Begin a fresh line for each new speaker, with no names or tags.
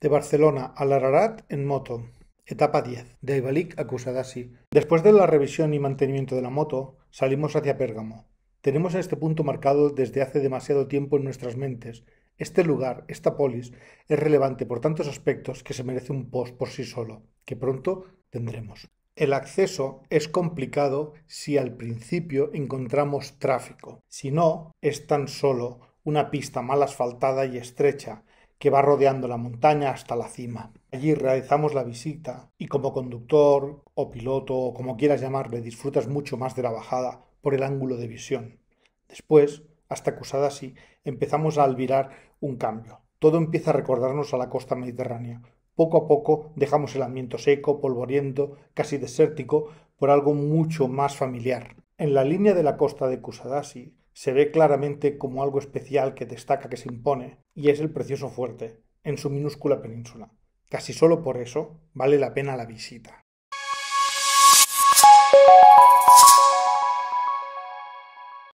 de Barcelona a Lararat en moto. Etapa 10. De Ibalik a Kusadasi. Después de la revisión y mantenimiento de la moto, salimos hacia Pérgamo. Tenemos este punto marcado desde hace demasiado tiempo en nuestras mentes. Este lugar, esta polis, es relevante por tantos aspectos que se merece un post por sí solo, que pronto tendremos. El acceso es complicado si al principio encontramos tráfico. Si no, es tan solo una pista mal asfaltada y estrecha, que va rodeando la montaña hasta la cima. Allí realizamos la visita y como conductor o piloto o como quieras llamarle disfrutas mucho más de la bajada por el ángulo de visión. Después, hasta Cusadasi empezamos a alvirar un cambio. Todo empieza a recordarnos a la costa mediterránea. Poco a poco dejamos el ambiente seco, polvoriento, casi desértico, por algo mucho más familiar. En la línea de la costa de Cusadasi se ve claramente como algo especial que destaca, que se impone, y es el precioso fuerte, en su minúscula península. Casi solo por eso vale la pena la visita.